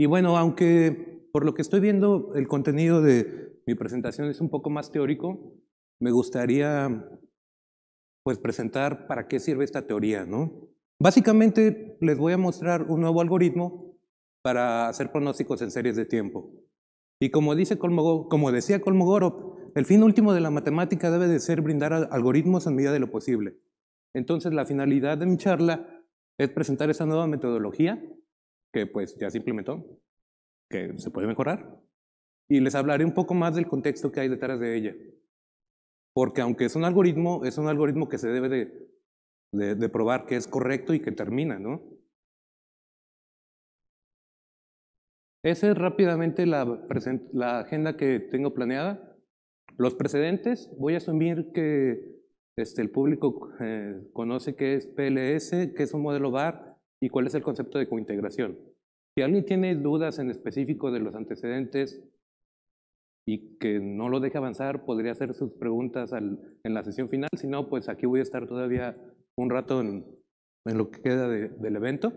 Y bueno, aunque por lo que estoy viendo el contenido de mi presentación es un poco más teórico, me gustaría pues presentar para qué sirve esta teoría, ¿no? Básicamente les voy a mostrar un nuevo algoritmo para hacer pronósticos en series de tiempo. Y como, dice como decía Kolmogorov, el fin último de la matemática debe de ser brindar algoritmos en medida de lo posible. Entonces la finalidad de mi charla es presentar esa nueva metodología que pues ya se implementó, que se puede mejorar, y les hablaré un poco más del contexto que hay detrás de ella. Porque aunque es un algoritmo, es un algoritmo que se debe de, probar que es correcto y que termina, ¿no? Esa es rápidamente la, la agenda que tengo planeada. Los precedentes, voy a asumir que este, el público eh, conoce qué es PLS, qué es un modelo VAR, y cuál es el concepto de cointegración. Si alguien tiene dudas en específico de los antecedentes y que no lo deje avanzar, podría hacer sus preguntas en la sesión final. Si no, pues aquí voy a estar todavía un rato en, lo que queda del evento.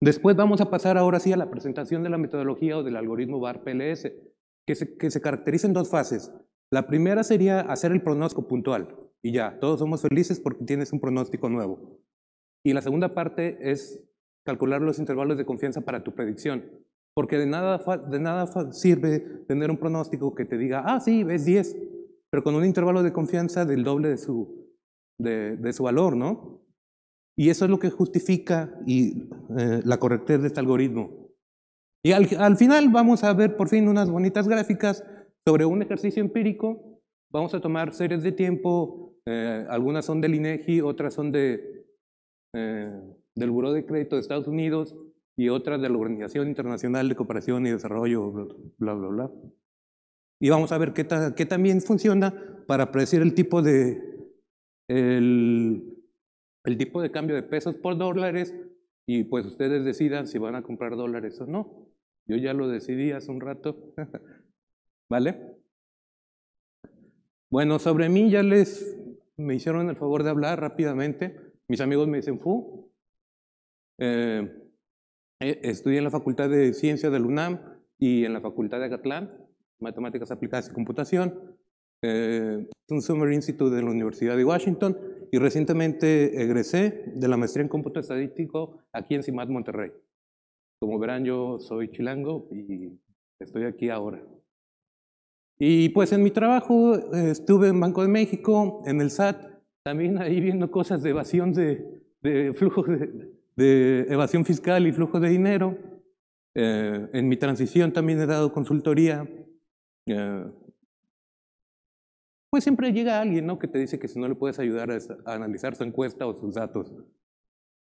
Después vamos a pasar ahora sí a la presentación de la metodología o del algoritmo BAR-PLS, que se caracteriza en dos fases. La primera sería hacer el pronóstico puntual, y ya, todos somos felices porque tienes un pronóstico nuevo. Y la segunda parte es calcular los intervalos de confianza para tu predicción. Porque de nada, de nada sirve tener un pronóstico que te diga, ah, sí, ves 10, pero con un intervalo de confianza del doble de su, de, su valor, ¿no? Y eso es lo que justifica y, eh, la correctez de este algoritmo. Y al, final vamos a ver por fin unas bonitas gráficas sobre un ejercicio empírico. Vamos a tomar series de tiempo, eh, algunas son de INEGI, otras son de, eh, del Buró de Crédito de Estados Unidos y otra de la Organización Internacional de Cooperación y Desarrollo, bla, bla, bla. Y vamos a ver qué, también funciona para predecir el tipo de, el tipo de cambio de pesos por dólares y pues ustedes decidan si van a comprar dólares o no. Yo ya lo decidí hace un rato. ¿Vale? Bueno, sobre mí ya les me hicieron el favor de hablar rápidamente. Mis amigos me dicen, Fu, eh, eh, estudié en la Facultad de Ciencias del UNAM y en la Facultad de Agatlán, Matemáticas Aplicadas y Computación, Es eh, un Summer Institute de la Universidad de Washington y recientemente egresé de la maestría en cómputo estadístico aquí en CIMAT Monterrey. Como verán, yo soy chilango y estoy aquí ahora. Y pues en mi trabajo estuve en Banco de México, en el SAT, también ahí viendo cosas de evasión de, flujos de, evasión fiscal y flujos de dinero. Eh, en mi transición también he dado consultoría. Eh, pues siempre llega alguien ¿no? que te dice que si no le puedes ayudar a, analizar su encuesta o sus datos.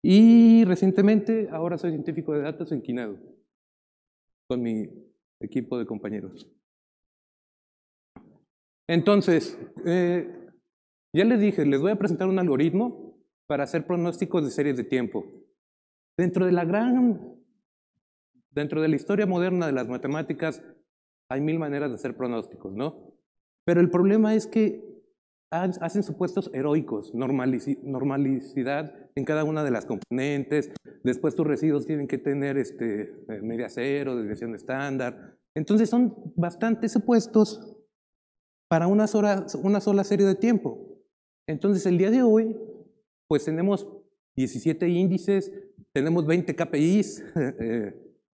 Y recientemente ahora soy científico de datos en Quinado, con mi equipo de compañeros. Entonces, eh, ya les dije, les voy a presentar un algoritmo para hacer pronósticos de series de tiempo. Dentro de la gran, dentro de la historia moderna de las matemáticas, hay mil maneras de hacer pronósticos, ¿no? Pero el problema es que hacen supuestos heroicos, normalicidad en cada una de las componentes, después tus residuos tienen que tener este, eh, media cero, desviación estándar. Entonces son bastantes supuestos para una sola serie de tiempo. Entonces, el día de hoy, pues tenemos 17 índices, tenemos 20 KPIs eh,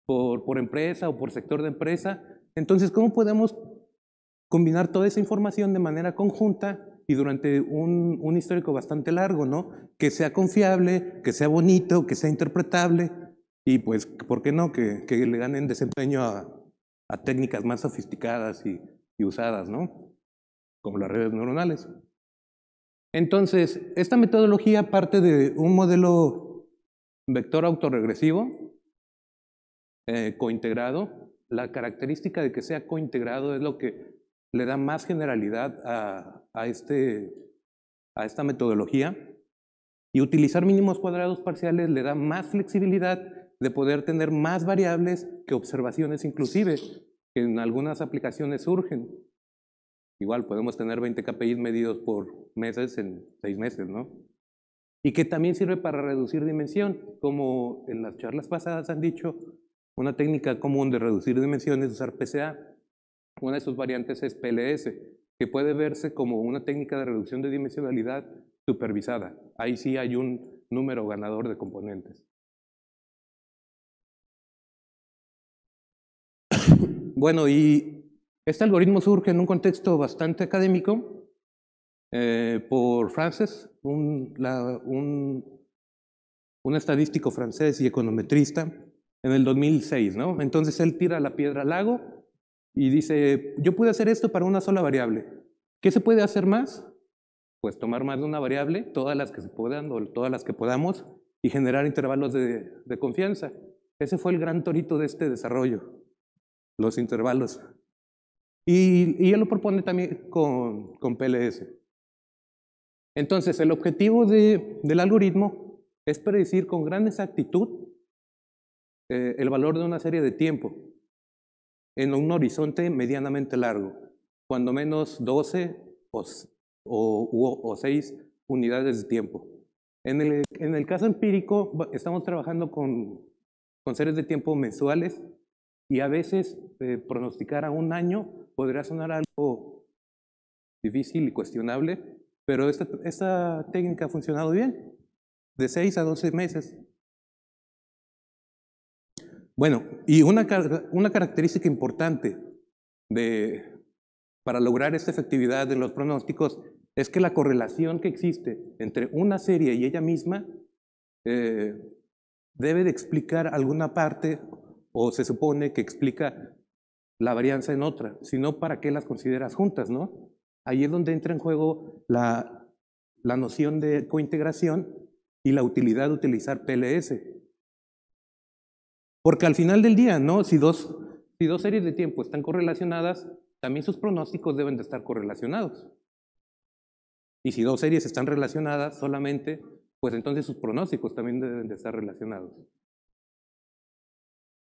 por, empresa o por sector de empresa. Entonces, ¿cómo podemos combinar toda esa información de manera conjunta y durante un, histórico bastante largo, ¿no? Que sea confiable, que sea bonito, que sea interpretable y pues, ¿por qué no? Que, le ganen desempeño a, técnicas más sofisticadas y, usadas, ¿no? Como las redes neuronales. Entonces, esta metodología parte de un modelo vector autorregresivo, eh, cointegrado. La característica de que sea cointegrado es lo que le da más generalidad a, este, a esta metodología. Y utilizar mínimos cuadrados parciales le da más flexibilidad de poder tener más variables que observaciones inclusive, que en algunas aplicaciones surgen. Igual podemos tener 20 KPIs medidos por meses en 6 meses, ¿no? Y que también sirve para reducir dimensión. Como en las charlas pasadas han dicho, una técnica común de reducir dimensiones es usar PCA. Una de sus variantes es PLS, que puede verse como una técnica de reducción de dimensionalidad supervisada. Ahí sí hay un número ganador de componentes. Bueno, y este algoritmo surge en un contexto bastante académico eh, por Frances, un, estadístico francés y econometrista, en el 2006. ¿no? Entonces él tira la piedra al lago y dice, yo pude hacer esto para una sola variable. ¿Qué se puede hacer más? Pues tomar más de una variable, todas las que se puedan o todas las que podamos, y generar intervalos de confianza. Ese fue el gran torito de este desarrollo, los intervalos. Y, él lo propone también con, con PLS. Entonces, el objetivo del algoritmo es predecir con gran exactitud eh, el valor de una serie de tiempo en un horizonte medianamente largo, cuando menos 12 o, o, 6 unidades de tiempo. En el, en el, caso empírico, estamos trabajando con, con de tiempo mensuales y a veces eh, pronosticar a un año podría sonar algo difícil y cuestionable, pero esta, técnica ha funcionado bien, de 6 a 12 meses. Bueno, y una, una característica importante de, para lograr esta efectividad de los pronósticos es que la correlación que existe entre una serie y ella misma eh, debe de explicar alguna parte o se supone que explica la varianza en otra, sino para qué las consideras juntas, ¿no? Ahí es donde entra en juego la, la noción de cointegración y la utilidad de utilizar PLS. Porque al final del día, ¿no? Si dos, si dos series de tiempo están correlacionadas, también sus pronósticos deben de estar correlacionados. Y si dos series están relacionadas solamente, pues entonces sus pronósticos también deben de estar relacionados.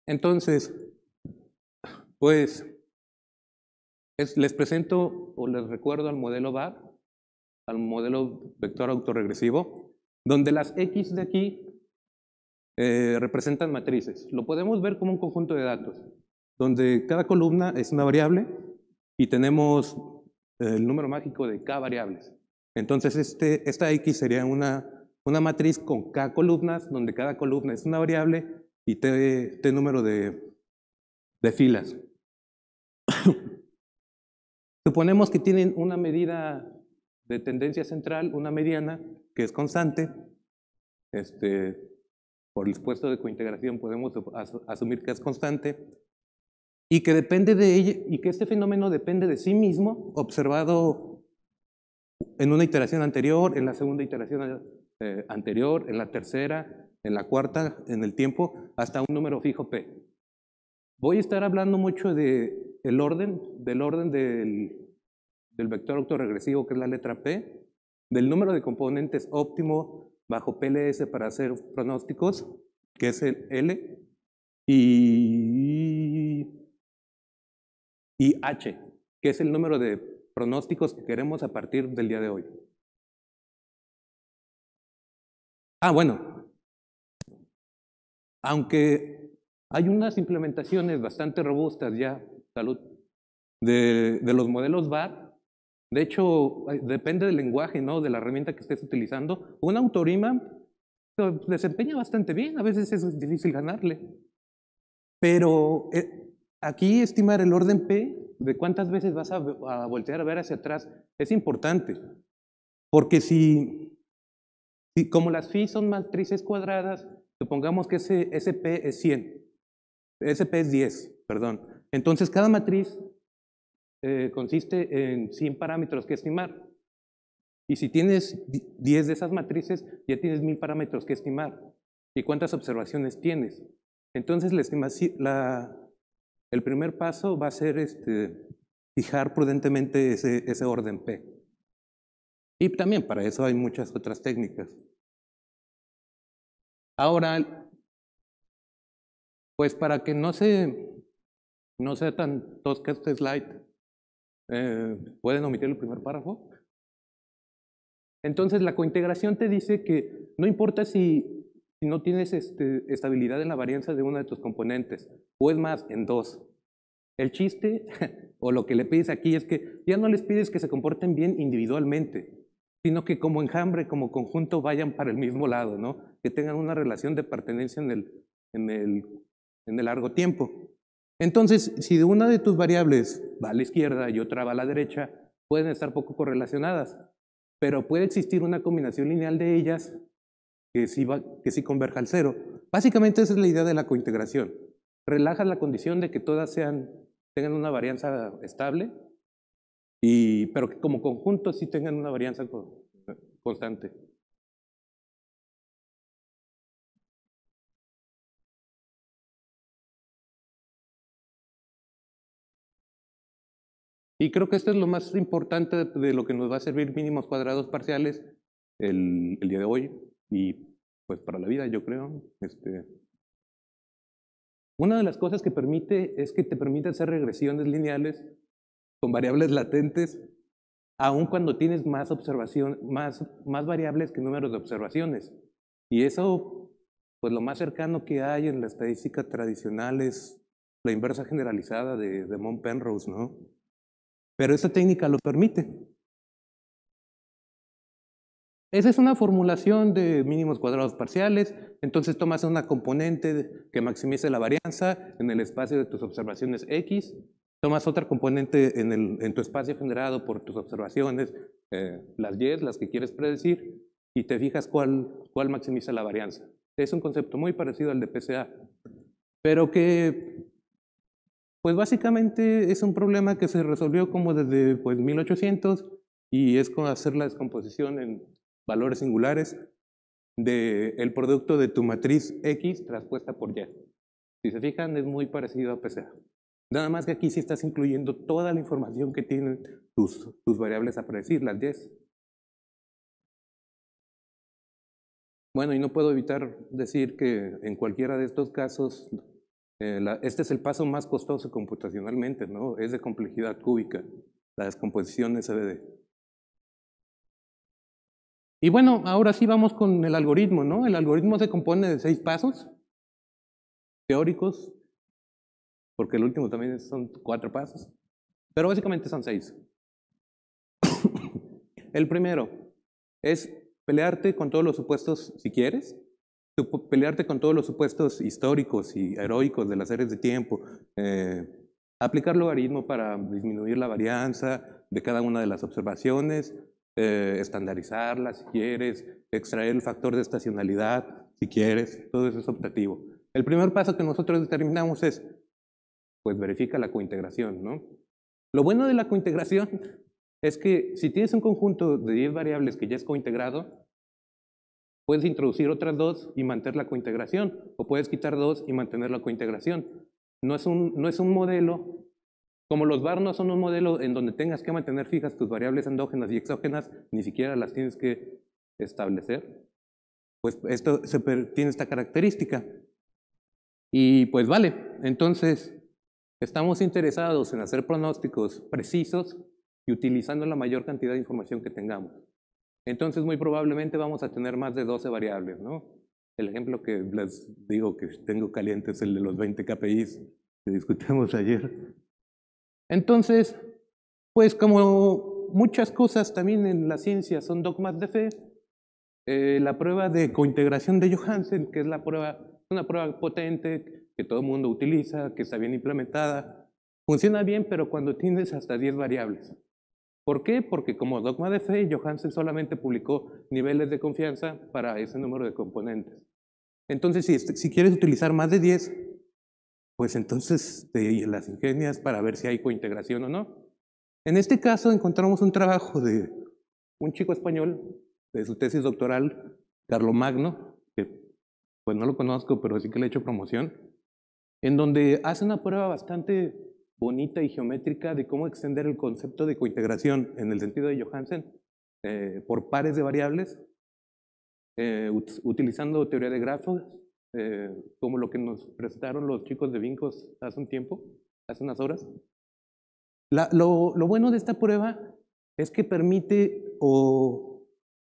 Entonces, pues les presento o les recuerdo al modelo VAR, al modelo vector autoregresivo, donde las X de aquí eh, representan matrices. Lo podemos ver como un conjunto de datos, donde cada columna es una variable y tenemos el número mágico de K variables. Entonces este, esta X sería una, matriz con K columnas, donde cada columna es una variable y T, número de filas. Suponemos que tienen una medida de tendencia central, una mediana, que es constante. Este, por el supuesto de cointegración podemos asumir que es constante y que depende de ella, y que este fenómeno depende de sí mismo, observado en una iteración anterior, en la segunda iteración eh, anterior, en la tercera, en la cuarta, en el tiempo, hasta un número fijo p. Voy a estar hablando mucho de el orden, del orden del, vector autoregresivo, que es la letra P, del número de componentes óptimo bajo PLS para hacer pronósticos, que es el L, y, y H, que es el número de pronósticos que queremos a partir del día de hoy. Ah, bueno, aunque hay unas implementaciones bastante robustas ya Salud. De, los modelos BAT, de hecho, depende del lenguaje, ¿no? De la herramienta que estés utilizando. Un autorima desempeña bastante bien, a veces es difícil ganarle. Pero eh, aquí estimar el orden P de cuántas veces vas a, voltear a ver hacia atrás es importante. Porque si, si como las phi son matrices cuadradas, supongamos que ese, ese P es 100, ese P es 10, perdón. Entonces, cada matriz eh, consiste en 100 parámetros que estimar. Y si tienes 10 de esas matrices, ya tienes 1000 parámetros que estimar. ¿Y cuántas observaciones tienes? Entonces, el primer paso va a ser este, fijar prudentemente ese orden P. Y también para eso hay muchas otras técnicas. Ahora, pues para que no se no sea tan tosca este slide. Eh, ¿Pueden omitir el primer párrafo? Entonces, la cointegración te dice que no importa si, no tienes este, estabilidad en la varianza de uno de tus componentes, o es más, en dos. El chiste, o lo que le pides aquí, es que ya no les pides que se comporten bien individualmente, sino que como enjambre, como conjunto, vayan para el mismo lado, ¿no? que tengan una relación de pertenencia en el largo tiempo. Entonces, si una de tus variables va a la izquierda y otra va a la derecha, pueden estar poco correlacionadas, pero puede existir una combinación lineal de ellas que sí, converja al cero. Básicamente esa es la idea de la cointegración. Relajas la condición de que todas tengan una varianza estable, pero que como conjunto sí tengan una varianza constante. Y creo que esto es lo más importante de lo que nos va a servir mínimos cuadrados parciales el, día de hoy y pues para la vida, yo creo. Este, una de las cosas que permite es que te permite hacer regresiones lineales con variables latentes, aun cuando tienes más, observación, más, más variables que números de observaciones. Y eso, pues lo más cercano que hay en la estadística tradicional es la inversa generalizada de, de Penrose, ¿no? pero esa técnica lo permite. Esa es una formulación de mínimos cuadrados parciales, entonces tomas una componente que maximice la varianza en el espacio de tus observaciones X, tomas otra componente en, el, en tu espacio generado por tus observaciones, eh, las Y, las que quieres predecir, y te fijas cuál, cuál maximiza la varianza. Es un concepto muy parecido al de PCA, pero que pues básicamente es un problema que se resolvió como desde 1800 pues, y es con hacer la descomposición en valores singulares del producto de tu matriz X traspuesta por Y. Si se fijan, es muy parecido a PCA. Nada más que aquí sí estás incluyendo toda la información que tienen tus, tus variables a predecir, las 10. Bueno, y no puedo evitar decir que en cualquiera de estos casos eh, este es el paso más costoso computacionalmente, ¿no? Es de complejidad cúbica. La descomposición SVD. Y bueno, ahora sí vamos con el algoritmo, ¿no? El algoritmo se compone de seis pasos teóricos, porque el último también son cuatro pasos, pero básicamente son seis. el primero es pelearte con todos los supuestos si quieres, pelearte con todos los supuestos históricos y heroicos de las series de tiempo, eh, aplicar logaritmo para disminuir la varianza de cada una de las observaciones, eh, estandarizarla si quieres, extraer el factor de estacionalidad si quieres, todo eso es optativo. El primer paso que nosotros determinamos es, pues verifica la cointegración, ¿no? Lo bueno de la cointegración es que si tienes un conjunto de 10 variables que ya es cointegrado, Puedes introducir otras dos y mantener la cointegración, o puedes quitar dos y mantener la cointegración. No es un, no es un modelo, como los VAR no son un modelo en donde tengas que mantener fijas tus variables endógenas y exógenas, ni siquiera las tienes que establecer. Pues esto se tiene esta característica. Y pues vale, entonces estamos interesados en hacer pronósticos precisos y utilizando la mayor cantidad de información que tengamos entonces muy probablemente vamos a tener más de 12 variables, ¿no? El ejemplo que les digo que tengo caliente es el de los 20 KPIs que discutimos ayer. Entonces, pues como muchas cosas también en la ciencia son dogmas de fe, eh, la prueba de cointegración de Johansen, que es la prueba, una prueba potente que todo el mundo utiliza, que está bien implementada, funciona bien, pero cuando tienes hasta 10 variables. ¿Por qué? Porque como dogma de fe, Johansen solamente publicó niveles de confianza para ese número de componentes. Entonces, si, si quieres utilizar más de 10, pues entonces te este, las ingenias para ver si hay cointegración o no. En este caso encontramos un trabajo de un chico español, de su tesis doctoral, Magno, que pues no lo conozco, pero sí que le he hecho promoción, en donde hace una prueba bastante bonita y geométrica de cómo extender el concepto de cointegración en el sentido de Johansen eh, por pares de variables, eh, utilizando teoría de grafos, eh, como lo que nos presentaron los chicos de Vincos hace un tiempo, hace unas horas. lo, bueno de esta prueba es que permite o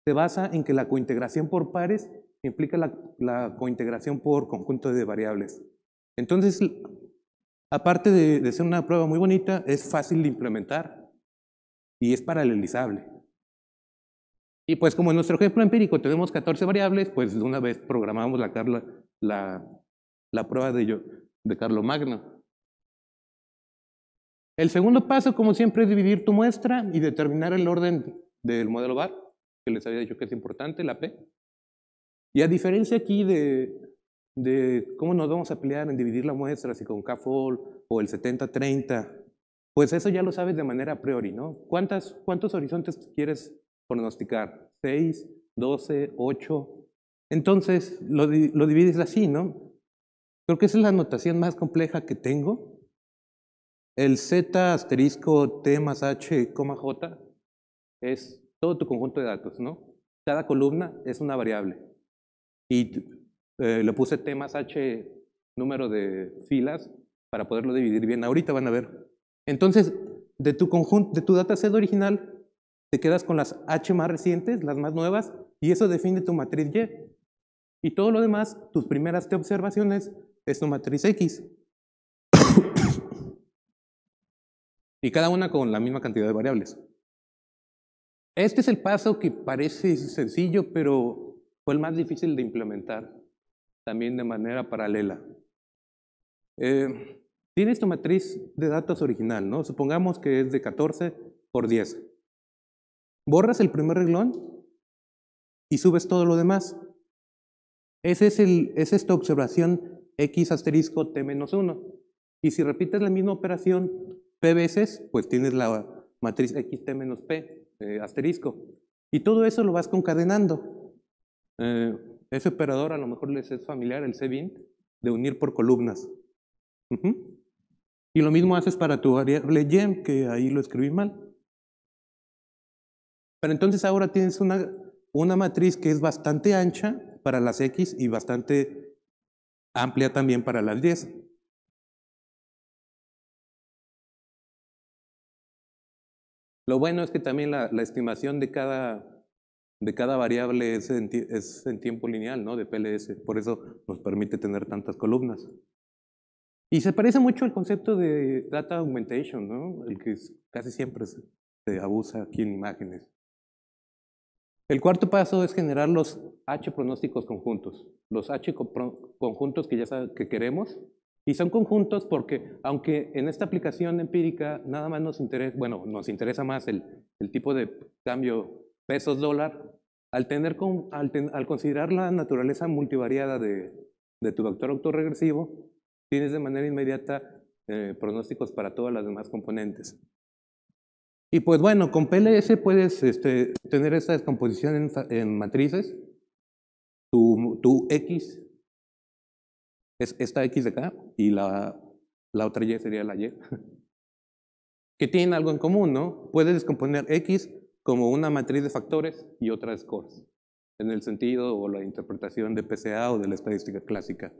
se basa en que la cointegración por pares implica la, la, cointegración por conjunto de variables. Entonces, aparte de, ser una prueba muy bonita, es fácil de implementar y es paralelizable. Y pues como en nuestro ejemplo empírico tenemos 14 variables, pues de una vez programamos la, prueba de, de Carlo Magno. El segundo paso, como siempre, es dividir tu muestra y determinar el orden del modelo VAR, que les había dicho que es importante, la P. Y a diferencia aquí de, de cómo nos vamos a pelear en dividir la muestra, si con K-Fold o el 70-30, pues eso ya lo sabes de manera a priori, ¿no? ¿Cuántas, ¿Cuántos horizontes quieres pronosticar? ¿6, 12, 8? Entonces lo, lo divides así, ¿no? Creo que esa es la notación más compleja que tengo. El Z asterisco T más H, J es todo tu conjunto de datos, ¿no? Cada columna es una variable. Y eh, le puse T más H número de filas para poderlo dividir bien. Ahorita van a ver. Entonces, de tu, conjunto, de tu dataset original, te quedas con las H más recientes, las más nuevas, y eso define tu matriz Y. Y todo lo demás, tus primeras T observaciones, es tu matriz X. y cada una con la misma cantidad de variables. Este es el paso que parece sencillo, pero fue el más difícil de implementar también de manera paralela. Eh, tienes tu matriz de datos original, ¿no? Supongamos que es de 14 por 10. Borras el primer renglón y subes todo lo demás. Ese es, el, es esta observación x asterisco t-1. menos Y si repites la misma operación p veces, pues tienes la matriz menos p eh, asterisco. Y todo eso lo vas concadenando. Eh, ese operador a lo mejor les es familiar, el CBINT, de unir por columnas. Y lo mismo haces para tu variable gem, que ahí lo escribí mal. Pero entonces ahora tienes una, matriz que es bastante ancha para las X y bastante amplia también para las 10. Lo bueno es que también la estimación de cada de cada variable es en, tiempo lineal, ¿no? De PLS. Por eso nos permite tener tantas columnas. Y se parece mucho al concepto de data augmentation, ¿no? El que casi siempre se abusa aquí en imágenes. El cuarto paso es generar los H pronósticos conjuntos, los H conjuntos que ya sabemos que queremos. Y son conjuntos porque, aunque en esta aplicación empírica nada más nos interesa, bueno, nos interesa más el tipo de cambio pesos dólar, al, tener al, considerar la naturaleza multivariada de, tu vector autorregresivo, tienes de manera inmediata eh, pronósticos para todas las demás componentes. Y pues bueno, con PLS puedes este, tener esta descomposición en, matrices. Tu, X es esta X de acá y la, otra Y sería la Y. que tienen algo en común, ¿no? Puedes descomponer X como una matriz de factores y otra de scores, en el sentido o la interpretación de PCA o de la estadística clásica.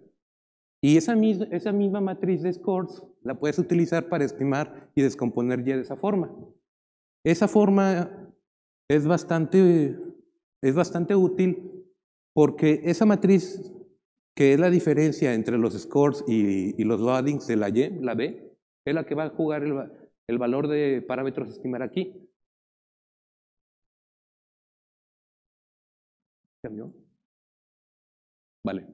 Y esa misma, matriz de scores la puedes utilizar para estimar y descomponer Y de esa forma. Esa forma es bastante, es bastante útil porque esa matriz que es la diferencia entre los scores y, los loadings de la Y, la B, es la que va a jugar el, el valor de parámetros a estimar aquí. ¿Cambió? Vale.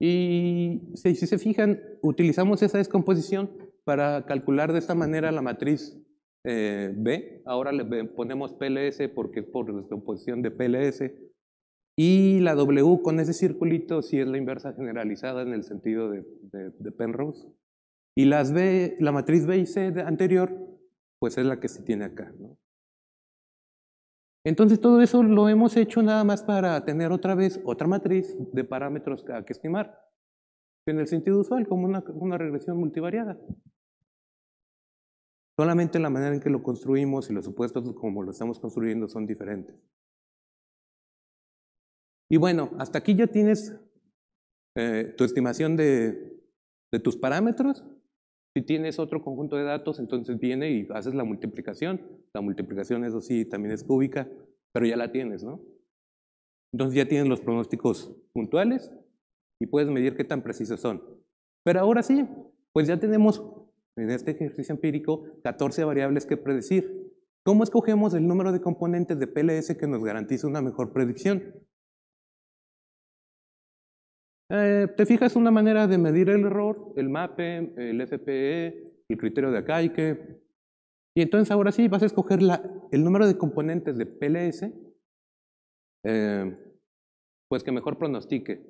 Y si, se fijan, utilizamos esa descomposición para calcular de esta manera la matriz eh, B. Ahora le ponemos PLS porque es por descomposición de PLS. Y la W con ese circulito si es la inversa generalizada en el sentido de, Penrose. Y las B, la matriz B y C anterior, pues es la que se tiene acá. ¿no? Entonces todo eso lo hemos hecho nada más para tener otra vez otra matriz de parámetros a que estimar, en el sentido usual, como una, regresión multivariada. Solamente la manera en que lo construimos y los supuestos como lo estamos construyendo son diferentes. Y bueno, hasta aquí ya tienes eh, tu estimación de tus parámetros si tienes otro conjunto de datos, entonces viene y haces la multiplicación. La multiplicación, eso sí, también es cúbica, pero ya la tienes, ¿no? Entonces ya tienes los pronósticos puntuales y puedes medir qué tan precisos son. Pero ahora sí, pues ya tenemos en este ejercicio empírico 14 variables que predecir. ¿Cómo escogemos el número de componentes de PLS que nos garantice una mejor predicción? Eh, te fijas una manera de medir el error, el MAPE, el FPE, el criterio de Akaike. Y entonces ahora sí vas a escoger el número de componentes de PLS, eh, pues que mejor pronostique.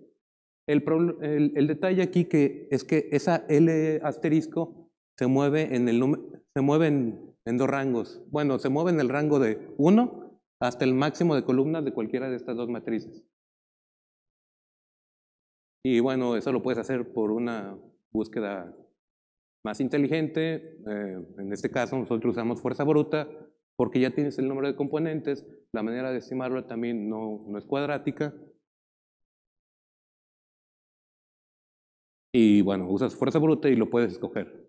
El, detalle aquí que es que esa L asterisco se mueve en, en dos rangos. Bueno, se mueve en el rango de 1 hasta el máximo de columnas de cualquiera de estas dos matrices. Y bueno, eso lo puedes hacer por una búsqueda más inteligente. Eh, en este caso nosotros usamos fuerza bruta porque ya tienes el número de componentes, la manera de estimarlo también no, no es cuadrática. Y bueno, usas fuerza bruta y lo puedes escoger.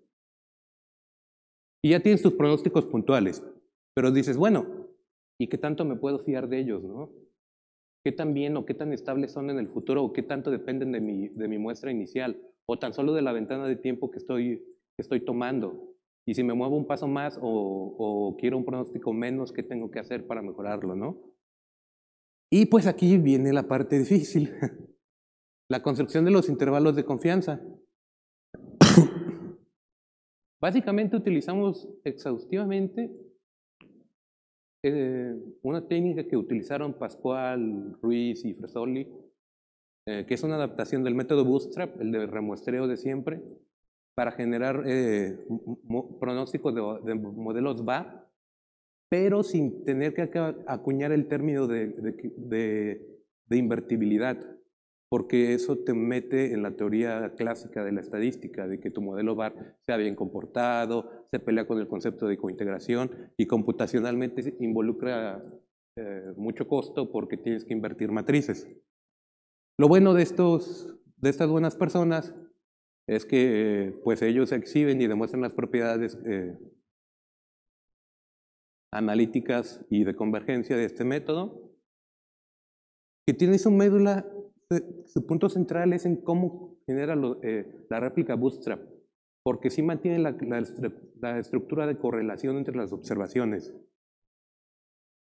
Y ya tienes tus pronósticos puntuales, pero dices, bueno, ¿y qué tanto me puedo fiar de ellos? No? qué tan bien o qué tan estables son en el futuro o qué tanto dependen de mi, de mi muestra inicial o tan solo de la ventana de tiempo que estoy, estoy tomando. Y si me muevo un paso más o, quiero un pronóstico menos, ¿qué tengo que hacer para mejorarlo? ¿no? Y pues aquí viene la parte difícil, la construcción de los intervalos de confianza. Básicamente utilizamos exhaustivamente eh, una técnica que utilizaron Pascual, Ruiz y Fresoli, eh, que es una adaptación del método Bootstrap, el de remuestreo de siempre, para generar eh, pronósticos de, modelos VA, pero sin tener que acuñar el término de invertibilidad porque eso te mete en la teoría clásica de la estadística, de que tu modelo VAR sea bien comportado, se pelea con el concepto de cointegración y computacionalmente involucra eh, mucho costo porque tienes que invertir matrices. Lo bueno de, estos, de estas buenas personas es que pues ellos exhiben y demuestran las propiedades eh, analíticas y de convergencia de este método, que tiene su médula su punto central es en cómo genera eh, la réplica bootstrap, porque sí mantiene la, estructura de correlación entre las observaciones.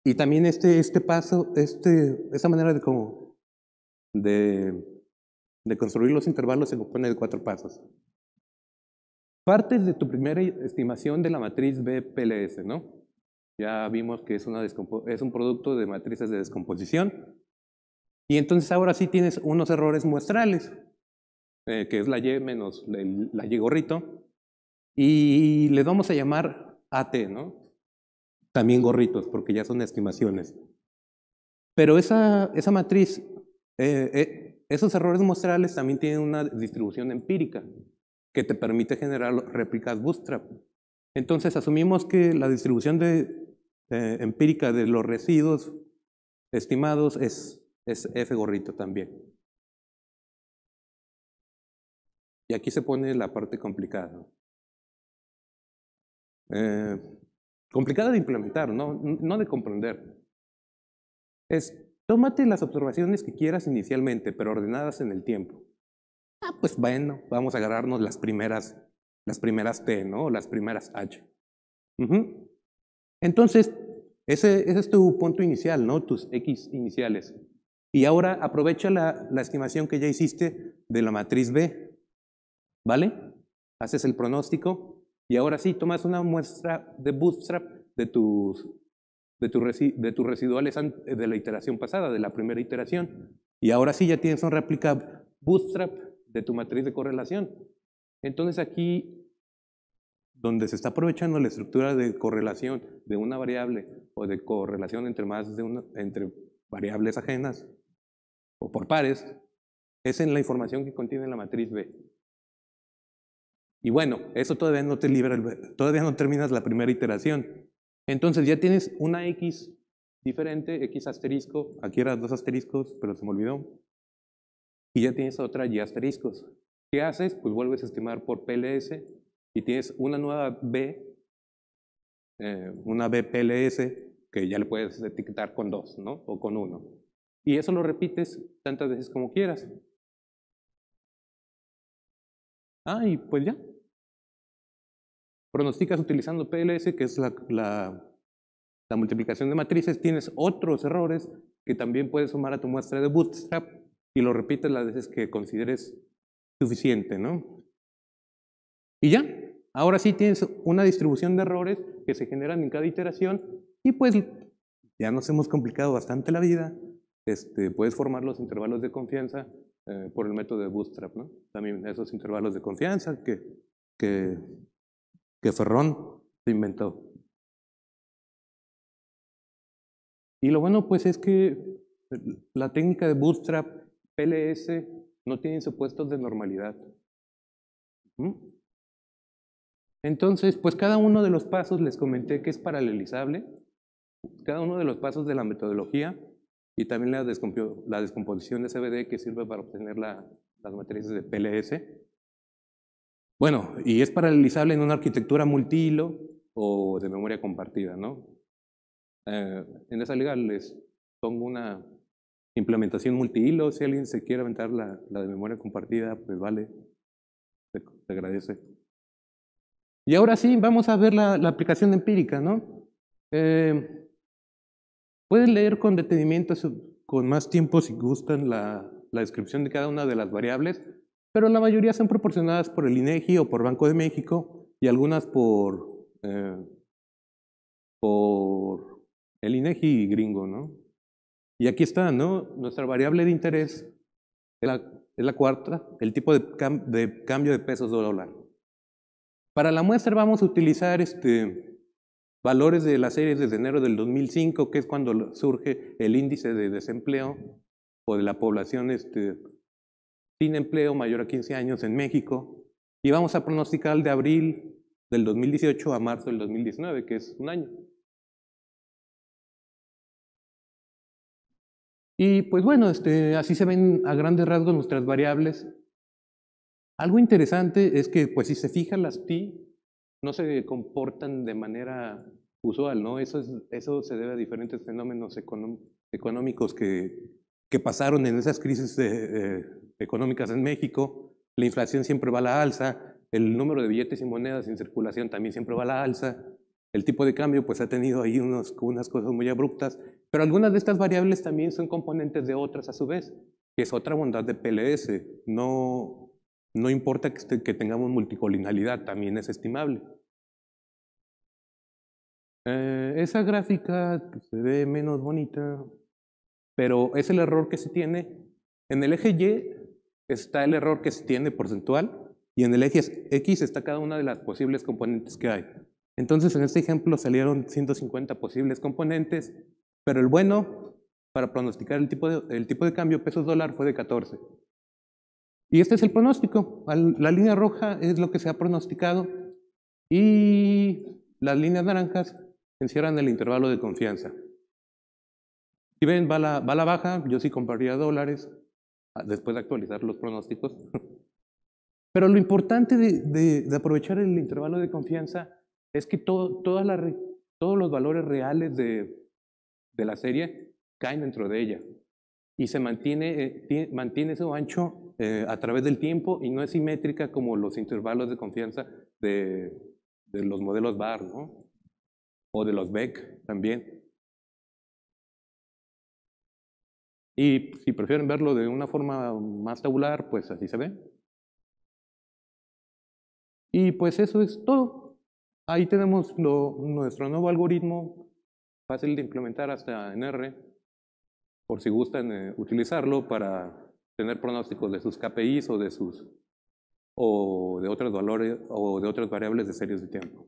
Y también este, este paso, este, esta manera de, como, de, de construir los intervalos se compone de cuatro pasos. Partes de tu primera estimación de la matriz BPLS, ¿no? Ya vimos que es, una es un producto de matrices de descomposición. Y entonces ahora sí tienes unos errores muestrales, eh, que es la Y menos la Y gorrito, y le vamos a llamar AT, ¿no? También gorritos, porque ya son estimaciones. Pero esa, esa matriz, eh, eh, esos errores muestrales también tienen una distribución empírica que te permite generar réplicas bootstrap. Entonces asumimos que la distribución de, empírica de los residuos estimados es es F gorrito también. Y aquí se pone la parte complicada. Eh, complicada de implementar, no, no de comprender. Es, tómate las observaciones que quieras inicialmente, pero ordenadas en el tiempo. Ah, pues bueno, vamos a agarrarnos las primeras, las primeras T, ¿no? Las primeras H. Entonces, ese, ese, es tu punto inicial, ¿no? Tus X iniciales. Y ahora aprovecha la, estimación que ya hiciste de la matriz B, ¿vale? Haces el pronóstico y ahora sí tomas una muestra de bootstrap de tus, de, tus residuales eh, de la iteración pasada, de la primera iteración. Y ahora sí ya tienes una réplica bootstrap de tu matriz de correlación. Entonces aquí donde se está aprovechando la estructura de correlación de una variable o de correlación entre más de una, entre variables ajenas, o por pares, es en la información que contiene la matriz B. Y bueno, eso todavía no te libera, todavía no terminas la primera iteración. Entonces ya tienes una X diferente, X asterisco, aquí eras dos asteriscos, pero se me olvidó, y ya tienes otra Y asteriscos. ¿Qué haces? Pues vuelves a estimar por PLS y tienes una nueva B, eh, una B PLS, que ya le puedes etiquetar con dos, ¿no? O con uno. Y eso lo repites tantas veces como quieras. Ah, y pues ya. Pronosticas utilizando PLS, que es la, multiplicación de matrices. Tienes otros errores que también puedes sumar a tu muestra de Bootstrap y lo repites las veces que consideres suficiente, ¿no? Y ya, ahora sí tienes una distribución de errores que se generan en cada iteración y pues ya nos hemos complicado bastante la vida este, puedes formar los intervalos de confianza eh, por el método de Bootstrap. ¿no? También esos intervalos de confianza que, que, Ferrón inventó. Y lo bueno pues es que la técnica de Bootstrap PLS no tiene supuestos de normalidad. ¿Mm? Entonces, pues cada uno de los pasos les comenté que es paralelizable, cada uno de los pasos de la metodología y también la, la descomposición de CBD que sirve para obtener la, las matrices de PLS. Bueno, y es paralelizable en una arquitectura multihilo o de memoria compartida, ¿no? Eh, en esa liga les pongo una implementación multihilo, si alguien se quiere aventar la, la de memoria compartida, pues vale, se, agradece. Y ahora sí, vamos a ver la, la aplicación empírica, ¿no? Eh, Pueden leer con detenimiento, con más tiempo si gustan, la, descripción de cada una de las variables, pero la mayoría son proporcionadas por el INEGI e o por Banco de México y algunas por, eh, por el INEGI e gringo, ¿no? Y aquí está, ¿no? Nuestra variable de interés es la, cuarta, el tipo de, cambio de pesos dólar. Para la muestra vamos a utilizar este, valores de la serie desde enero del 2005, que es cuando surge el índice de desempleo o de la población este, sin empleo mayor a 15 años en México. Y vamos a pronosticar de abril del 2018 a marzo del 2019, que es un año. Y pues bueno, este, así se ven a grandes rasgos nuestras variables. Algo interesante es que, pues si se fijan las pi, no se comportan de manera usual, ¿no? Eso, es, eso se debe a diferentes fenómenos económicos que, pasaron en esas crisis eh, económicas en México. La inflación siempre va a la alza, el número de billetes y monedas en circulación también siempre va a la alza, el tipo de cambio pues ha tenido ahí unos, unas cosas muy abruptas, pero algunas de estas variables también son componentes de otras a su vez, que es otra bondad de PLS. No, no importa que, este, tengamos multicolinealidad, también es estimable. Eh, esa gráfica pues, se ve menos bonita, pero es el error que se tiene. En el eje Y está el error que se tiene porcentual y en el eje X está cada una de las posibles componentes que hay. Entonces, en este ejemplo salieron 150 posibles componentes, pero el bueno para pronosticar el tipo de, el tipo de cambio pesos dólar fue de 14. Y este es el pronóstico. La línea roja es lo que se ha pronosticado y las líneas naranjas encierran el intervalo de confianza. Si ven, va la, va la baja, yo sí compraría dólares ah, después de actualizar los pronósticos. Pero lo importante de, de, aprovechar el intervalo de confianza es que todo, todos los valores reales de, de la serie caen dentro de ella y se mantiene, eh, mantiene ese ancho eh, a través del tiempo y no es simétrica como los intervalos de confianza de, los modelos BAR, ¿no? O de los BEC, también. Y si prefieren verlo de una forma más tabular, pues así se ve. Y pues eso es todo. Ahí tenemos nuestro nuevo algoritmo, fácil de implementar hasta en R, por si gustan eh, utilizarlo para tener pronósticos de sus KPIs o de sus o de otros valores o de otras variables de series de tiempo.